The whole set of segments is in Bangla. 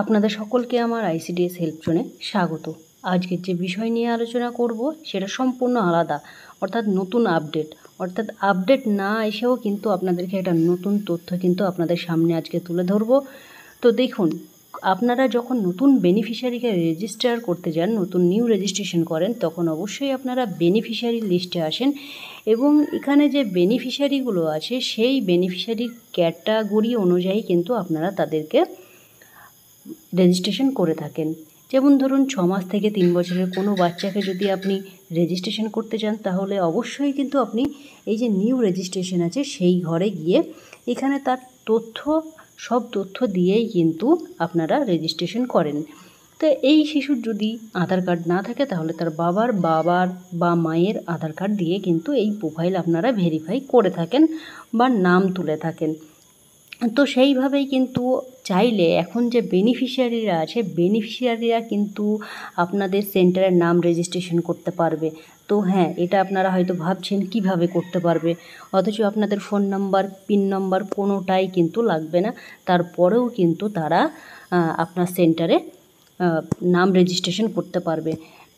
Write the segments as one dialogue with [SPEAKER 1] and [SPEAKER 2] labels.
[SPEAKER 1] আপনাদের সকলকে আমার আইসিডিএস হেল্প জোনে স্বাগত আজকের যে বিষয় নিয়ে আলোচনা করব সেটা সম্পূর্ণ আলাদা অর্থাৎ নতুন আপডেট অর্থাৎ আপডেট না এসেও কিন্তু আপনাদেরকে একটা নতুন তথ্য কিন্তু আপনাদের সামনে আজকে তুলে ধরব তো দেখুন আপনারা যখন নতুন বেনিফিশিয়ারিকে রেজিস্টার করতে যান নতুন নিউ রেজিস্ট্রেশন করেন তখন অবশ্যই আপনারা বেনিফিশিয়ারি লিস্টে আসেন এবং এখানে যে বেনিফিশিয়ারিগুলো আছে সেই বেনিফিশিয়ারির ক্যাটাগরি অনুযায়ী কিন্তু আপনারা তাদেরকে রেজিস্ট্রেশন করে থাকেন যেমন ধরুন ছ মাস থেকে তিন বছরের কোনো বাচ্চাকে যদি আপনি রেজিস্ট্রেশন করতে চান তাহলে অবশ্যই কিন্তু আপনি এই যে নিউ রেজিস্ট্রেশন আছে সেই ঘরে গিয়ে এখানে তার তথ্য সব তথ্য দিয়েই কিন্তু আপনারা রেজিস্ট্রেশন করেন তো এই শিশুর যদি আধার কার্ড না থাকে তাহলে তার বাবার বাবার বা মায়ের আধার কার্ড দিয়ে কিন্তু এই প্রোফাইল আপনারা ভেরিফাই করে থাকেন বা নাম তুলে থাকেন তো সেইভাবেই কিন্তু চাইলে এখন যে বেনিফিশিয়ারিরা আছে বেনিফিশিয়ারিরা কিন্তু আপনাদের সেন্টারের নাম রেজিস্ট্রেশন করতে পারবে তো হ্যাঁ এটা আপনারা হয়তো ভাবছেন কিভাবে করতে পারবে অথচ আপনাদের ফোন নাম্বার পিন নাম্বার কোনোটাই কিন্তু লাগবে না তারপরেও কিন্তু তারা আপনার সেন্টারে নাম রেজিস্ট্রেশন করতে পারবে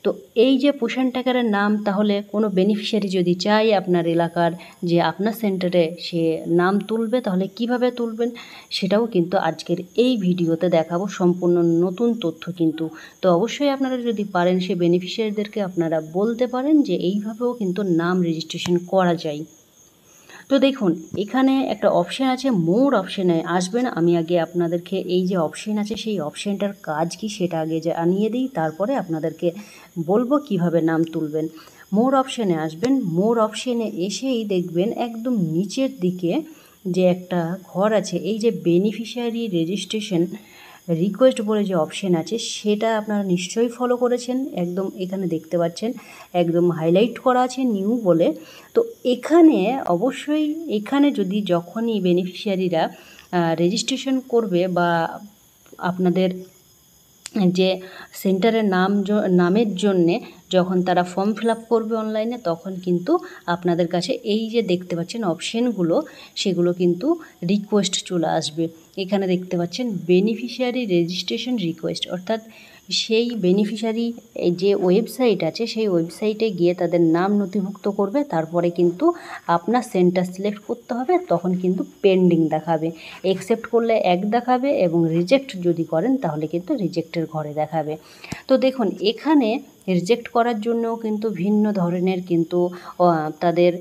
[SPEAKER 1] তো এই যে পোষণ টাকার নাম তাহলে কোনো বেনিফিশিয়ারি যদি চায় আপনার এলাকার যে আপনার সেন্টারে সে নাম তুলবে তাহলে কিভাবে তুলবেন সেটাও কিন্তু আজকের এই ভিডিওতে দেখাবো সম্পূর্ণ নতুন তথ্য কিন্তু তো অবশ্যই আপনারা যদি পারেন সে বেনিফিশিয়ারিদেরকে আপনারা বলতে পারেন যে এইভাবেও কিন্তু নাম রেজিস্ট্রেশন করা যায় তো দেখুন এখানে একটা অপশান আছে মোর অপশানে আসবেন আমি আগে আপনাদেরকে এই যে অপশান আছে সেই অপশানটার কাজ কি সেটা আগে আনিয়ে দিই তারপরে আপনাদেরকে বলবো কিভাবে নাম তুলবেন মোর অপশানে আসবেন মোর অপশানে এসেই দেখবেন একদম নিচের দিকে যে একটা ঘর আছে এই যে বেনিফিশিয়ারি রেজিস্ট্রেশন রিকোয়েস্ট বলে যে অপশান আছে সেটা আপনারা নিশ্চয়ই ফলো করেছেন একদম এখানে দেখতে পাচ্ছেন একদম হাইলাইট করা আছে নিউ বলে তো এখানে অবশ্যই এখানে যদি যখনই বেনিফিশিয়ারিরা রেজিস্ট্রেশন করবে বা আপনাদের যে সেন্টারের নাম নামের জন্যে যখন তারা ফর্ম ফিল করবে অনলাইনে তখন কিন্তু আপনাদের কাছে এই যে দেখতে পাচ্ছেন অপশানগুলো সেগুলো কিন্তু রিকোয়েস্ট চলে আসবে এখানে দেখতে পাচ্ছেন বেনিফিশিয়ারি রেজিস্ট্রেশন রিকোয়েস্ট অর্থাৎ সেই বেনিফিশিয়ারি যে ওয়েবসাইট আছে সেই ওয়েবসাইটে গিয়ে তাদের নাম নথিভুক্ত করবে তারপরে কিন্তু আপনার সেন্টার সিলেক্ট করতে হবে তখন কিন্তু পেন্ডিং দেখাবে অ্যাকসেপ্ট করলে এক দেখাবে এবং রিজেক্ট যদি করেন তাহলে কিন্তু রিজেক্টের ঘরে দেখাবে তো দেখুন এখানে রিজেক্ট করার জন্যও কিন্তু ভিন্ন ধরনের কিন্তু তাদের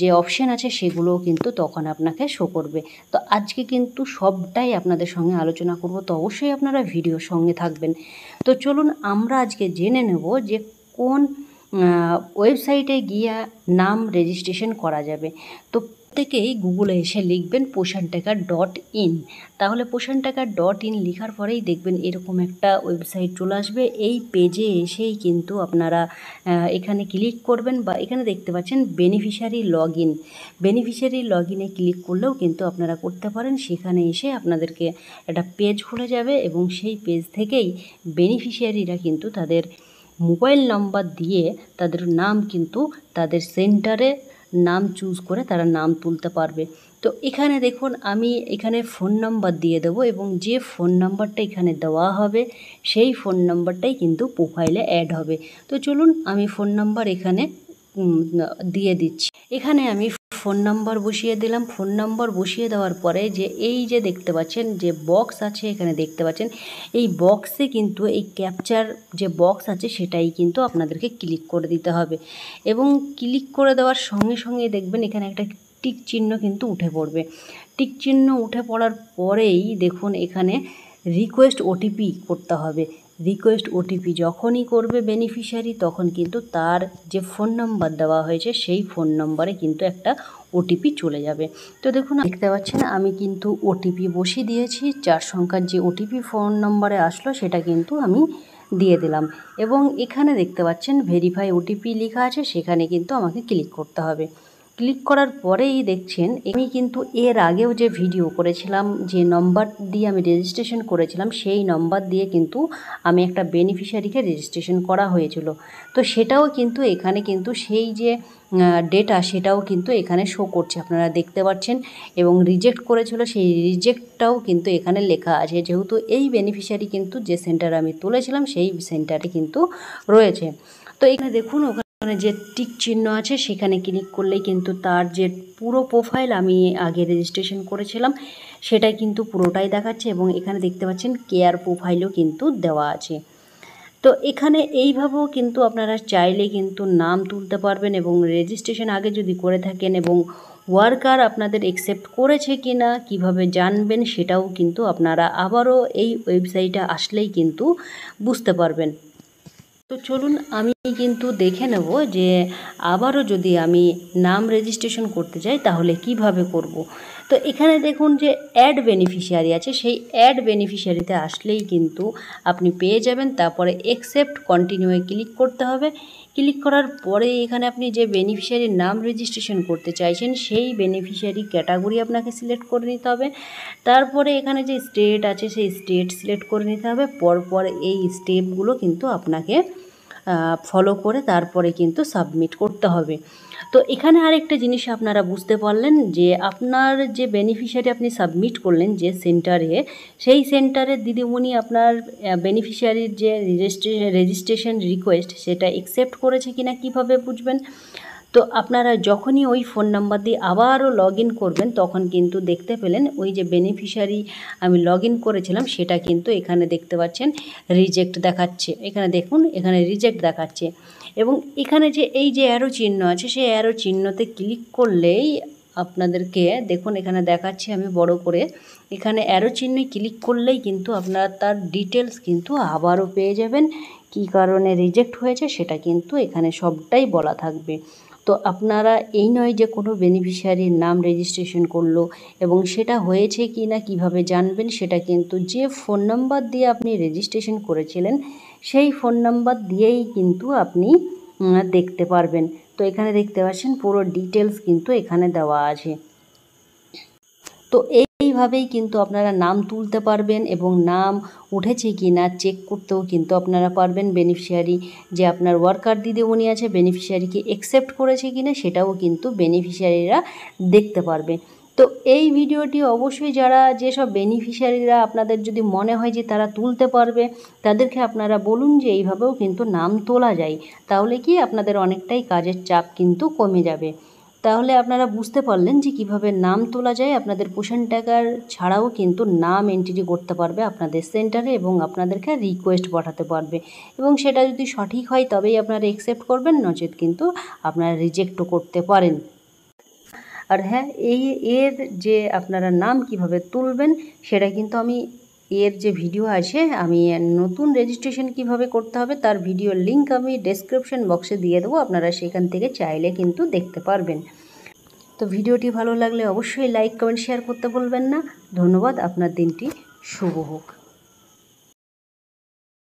[SPEAKER 1] যে অপশান আছে সেগুলোও কিন্তু তখন আপনাকে শো করবে তো আজকে কিন্তু সবটাই আপনাদের সঙ্গে আলোচনা করব তো অবশ্যই আপনারা ভিডিও সঙ্গে থাকবেন তো চলুন আমরা আজকে জেনে নেব যে কোন ওয়েবসাইটে গিয়ে নাম রেজিস্ট্রেশন করা যাবে তো প্রত্যেকেই গুগলে এসে লিখবেন পোষণ টাকা ডট ইন তাহলে পোষণ টাকা ডট ইন লেখার পরেই দেখবেন এরকম একটা ওয়েবসাইট চলে আসবে এই পেজে এসেই কিন্তু আপনারা এখানে ক্লিক করবেন বা এখানে দেখতে পাচ্ছেন beneficiary log in beneficiary log ইনে ক্লিক করলেও কিন্তু আপনারা করতে পারেন সেখানে এসে আপনাদেরকে একটা পেজ খুলে যাবে এবং সেই পেজ থেকেই বেনিফিশিয়ারিরা কিন্তু তাদের মোবাইল নাম্বার দিয়ে তাদের নাম কিন্তু তাদের সেন্টারে নাম চুজ করে তারা নাম তুলতে পারবে তো এখানে দেখুন আমি এখানে ফোন নাম্বার দিয়ে দেব এবং যে ফোন নাম্বারটা এখানে দেওয়া হবে সেই ফোন নাম্বারটাই কিন্তু প্রোফাইলে অ্যাড হবে তো চলুন আমি ফোন নাম্বার এখানে দিয়ে দিচ্ছি এখানে আমি ফোন নাম্বার বসিয়ে দিলাম ফোন নাম্বার বসিয়ে দেওয়ার পরে যে এই যে দেখতে পাচ্ছেন যে বক্স আছে এখানে দেখতে পাচ্ছেন এই বক্সে কিন্তু এই ক্যাপচার যে বক্স আছে সেটাই কিন্তু আপনাদেরকে ক্লিক করে দিতে হবে এবং ক্লিক করে দেওয়ার সঙ্গে সঙ্গে দেখবেন এখানে একটা টিক চিহ্ন কিন্তু উঠে পড়বে টিক চিহ্ন উঠে পড়ার পরেই দেখুন এখানে রিকোয়েস্ট ওটিপি করতে হবে রিকোয়েস্ট ওটিপি যখনই করবে বেনিফিশিয়ারি তখন কিন্তু তার যে ফোন নম্বর দেওয়া হয়েছে সেই ফোন নম্বরে কিন্তু একটা ওটিপি চলে যাবে তো দেখুন দেখতে পাচ্ছেন আমি কিন্তু ওটিপি বসিয়ে দিয়েছি চার সংখ্যার যে ওটিপি ফোন নম্বরে আসলো সেটা কিন্তু আমি দিয়ে দিলাম এবং এখানে দেখতে পাচ্ছেন ভেরিফাই ওটিপি লেখা আছে সেখানে কিন্তু আমাকে ক্লিক করতে হবে ক্লিক করার পরেই দেখছেন আমি কিন্তু এর আগেও যে ভিডিও করেছিলাম যে নম্বর দিয়ে আমি রেজিস্ট্রেশন করেছিলাম সেই নম্বর দিয়ে কিন্তু আমি একটা বেনিফিশিয়ারিকে রেজিস্ট্রেশন করা হয়েছিল তো সেটাও কিন্তু এখানে কিন্তু সেই যে ডেটা সেটাও কিন্তু এখানে শো করছে আপনারা দেখতে পাচ্ছেন এবং রিজেক্ট করেছিল সেই রিজেক্টটাও কিন্তু এখানে লেখা আছে যেহেতু এই বেনিফিশিয়ারি কিন্তু যে সেন্টার আমি তুলেছিলাম সেই সেন্টারে কিন্তু রয়েছে তো এখানে দেখুন ওখানে মানে যে টিক চিহ্ন আছে সেখানে ক্লিক করলেই কিন্তু তার যে পুরো প্রোফাইল আমি আগে রেজিস্ট্রেশন করেছিলাম সেটাই কিন্তু পুরোটাই দেখাচ্ছে এবং এখানে দেখতে পাচ্ছেন কেয়ার প্রোফাইলও কিন্তু দেওয়া আছে তো এখানে এইভাবেও কিন্তু আপনারা চাইলে কিন্তু নাম তুলতে পারবেন এবং রেজিস্ট্রেশন আগে যদি করে থাকেন এবং ওয়ার্কার আপনাদের একসেপ্ট করেছে কি না কীভাবে জানবেন সেটাও কিন্তু আপনারা আবারও এই ওয়েবসাইটে আসলেই কিন্তু বুঝতে পারবেন তো চলুন আমি আমি কিন্তু দেখে নেব যে আবারও যদি আমি নাম রেজিস্ট্রেশন করতে চাই তাহলে কিভাবে করব। তো এখানে দেখুন যে অ্যাড বেনিফিশিয়ারি আছে সেই অ্যাড বেনিফিশিয়ারিতে আসলেই কিন্তু আপনি পেয়ে যাবেন তারপরে একসেপ্ট কন্টিনিউয়ে ক্লিক করতে হবে ক্লিক করার পরে এখানে আপনি যে বেনিফিশিয়ারির নাম রেজিস্ট্রেশন করতে চাইছেন সেই বেনিফিশিয়ারি ক্যাটাগরি আপনাকে সিলেক্ট করে নিতে হবে তারপরে এখানে যে স্টেট আছে সেই স্টেট সিলেক্ট করে নিতে হবে পরপর এই স্টেপগুলো কিন্তু আপনাকে ফলো করে তারপরে কিন্তু সাবমিট করতে হবে তো এখানে আরেকটা জিনিস আপনারা বুঝতে পারলেন যে আপনার যে বেনিফিশিয়ারি আপনি সাবমিট করলেন যে সেন্টারে সেই সেন্টারে দিদিমণি আপনার বেনিফিশিয়ারির যে রেজিস্ট্রেশন রেজিস্ট্রেশন রিকোয়েস্ট সেটা একসেপ্ট করেছে কিনা কিভাবে বুঝবেন তো আপনারা যখনই ওই ফোন নাম্বার দিয়ে আবারও লগ করবেন তখন কিন্তু দেখতে পেলেন ওই যে বেনিফিশিয়ারি আমি লগ করেছিলাম সেটা কিন্তু এখানে দেখতে পাচ্ছেন রিজেক্ট দেখাচ্ছে এখানে দেখুন এখানে রিজেক্ট দেখাচ্ছে এবং এখানে যে এই যে অ্যারো চিহ্ন আছে সেই অ্যারো চিহ্নতে ক্লিক করলেই আপনাদেরকে দেখুন এখানে দেখাচ্ছি আমি বড় করে এখানে অ্যারো চিহ্নে ক্লিক করলেই কিন্তু আপনারা তার ডিটেলস কিন্তু আবারও পেয়ে যাবেন কি কারণে রিজেক্ট হয়েছে সেটা কিন্তু এখানে সবটাই বলা থাকবে তো আপনারা এই নয় যে কোনো বেনিফিশিয়ারির নাম রেজিস্ট্রেশন করলো এবং সেটা হয়েছে কি না কীভাবে জানবেন সেটা কিন্তু যে ফোন নাম্বার দিয়ে আপনি রেজিস্ট্রেশন করেছিলেন সেই ফোন নাম্বার দিয়েই কিন্তু আপনি দেখতে পারবেন তো এখানে দেখতে পাচ্ছেন পুরো ডিটেলস কিন্তু এখানে দেওয়া আছে তো এই এইভাবেই কিন্তু আপনারা নাম তুলতে পারবেন এবং নাম উঠেছে কি না চেক করতেও কিন্তু আপনারা পারবেন বেনিফিশিয়ারি যে আপনার ওয়ার্কার দিদিমণি আছে বেনিফিশিয়ারিকে অ্যাকসেপ্ট করেছে কি না সেটাও কিন্তু বেনিফিশিয়ারিরা দেখতে পারবে তো এই ভিডিওটি অবশ্যই যারা যেসব বেনিফিশিয়ারিরা আপনাদের যদি মনে হয় যে তারা তুলতে পারবে তাদেরকে আপনারা বলুন যে এইভাবেও কিন্তু নাম তোলা যায় তাহলে কি আপনাদের অনেকটাই কাজের চাপ কিন্তু কমে যাবে তাহলে আপনারা বুঝতে পারলেন যে কিভাবে নাম তোলা যায় আপনাদের পোষণ ট্যাগার ছাড়াও কিন্তু নাম এন্ট্রি করতে পারবে আপনাদের সেন্টারে এবং আপনাদেরকে রিকোয়েস্ট পাঠাতে পারবে এবং সেটা যদি সঠিক হয় তবেই আপনারা এক্সেপ্ট করবেন নচেত কিন্তু আপনারা রিজেক্টও করতে পারেন আর হ্যাঁ এই এর যে আপনারা নাম কিভাবে তুলবেন সেটা কিন্তু আমি এর যে ভিডিও আছে আমি নতুন রেজিস্ট্রেশন কিভাবে করতে হবে তার ভিডিও লিঙ্ক আমি ডেসক্রিপশন বক্সে দিয়ে দেবো আপনারা সেখান থেকে চাইলে কিন্তু দেখতে পারবেন তো ভিডিওটি ভালো লাগলে অবশ্যই লাইক কমেন্ট শেয়ার করতে বলবেন না ধন্যবাদ আপনার দিনটি শুভ হোক